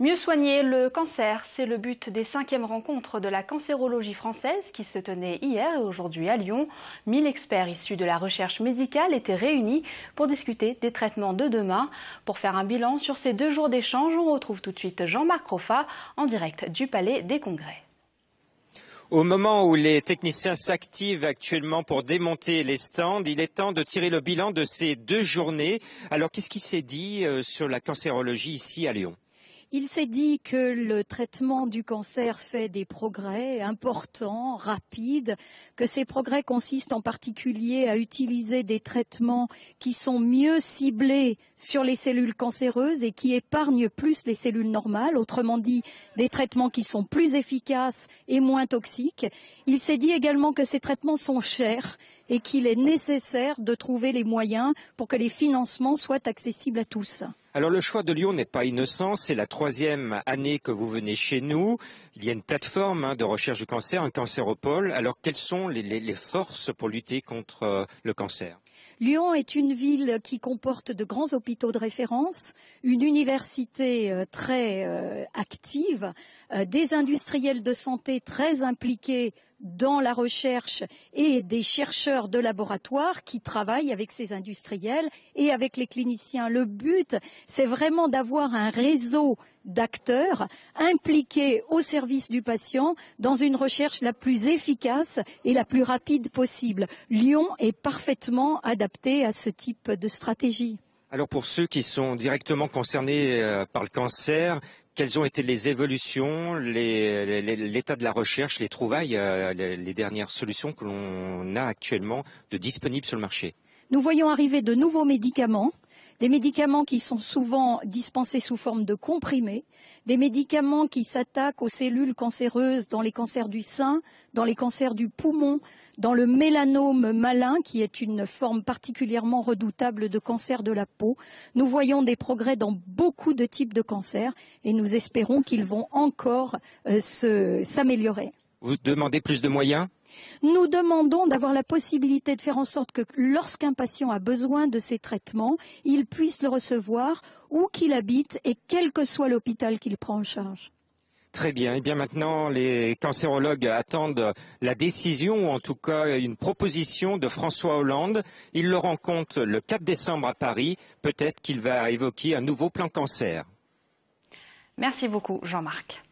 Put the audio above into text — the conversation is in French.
Mieux soigner le cancer, c'est le but des cinquièmes rencontres de la cancérologie française qui se tenaient hier et aujourd'hui à Lyon. 1000 experts issus de la recherche médicale étaient réunis pour discuter des traitements de demain. Pour faire un bilan sur ces deux jours d'échange, on retrouve tout de suite Jean-Marc Roffa en direct du Palais des Congrès. Au moment où les techniciens s'activent actuellement pour démonter les stands, il est temps de tirer le bilan de ces deux journées. Alors qu'est-ce qui s'est dit euh, sur la cancérologie ici à Lyon il s'est dit que le traitement du cancer fait des progrès importants, rapides, que ces progrès consistent en particulier à utiliser des traitements qui sont mieux ciblés sur les cellules cancéreuses et qui épargnent plus les cellules normales, autrement dit des traitements qui sont plus efficaces et moins toxiques. Il s'est dit également que ces traitements sont chers et qu'il est nécessaire de trouver les moyens pour que les financements soient accessibles à tous. Alors le choix de Lyon n'est pas innocent, c'est la troisième année que vous venez chez nous. Il y a une plateforme hein, de recherche du cancer, un cancéropole. Alors quelles sont les, forces pour lutter contre euh, le cancer Lyon est une ville qui comporte de grands hôpitaux de référence, une université euh, très euh, active, des industriels de santé très impliqués dans la recherche et des chercheurs de laboratoire qui travaillent avec ces industriels et avec les cliniciens. Le but, c'est vraiment d'avoir un réseau d'acteurs impliqués au service du patient dans une recherche la plus efficace et la plus rapide possible. Lyon est parfaitement adapté à ce type de stratégie. Alors pour ceux qui sont directement concernés euh, par le cancer, quelles ont été les évolutions, l'état de la recherche, les trouvailles, euh, les dernières solutions que l'on a actuellement de disponibles sur le marché Nous voyons arriver de nouveaux médicaments des médicaments qui sont souvent dispensés sous forme de comprimés, des médicaments qui s'attaquent aux cellules cancéreuses dans les cancers du sein, dans les cancers du poumon, dans le mélanome malin, qui est une forme particulièrement redoutable de cancer de la peau. Nous voyons des progrès dans beaucoup de types de cancers et nous espérons qu'ils vont encore euh, s'améliorer. Vous demandez plus de moyens nous demandons d'avoir la possibilité de faire en sorte que lorsqu'un patient a besoin de ces traitements, il puisse le recevoir où qu'il habite et quel que soit l'hôpital qu'il prend en charge. Très bien. Et eh bien maintenant, les cancérologues attendent la décision, ou en tout cas une proposition de François Hollande. Il le rencontre le 4 décembre à Paris. Peut-être qu'il va évoquer un nouveau plan cancer. Merci beaucoup, Jean-Marc.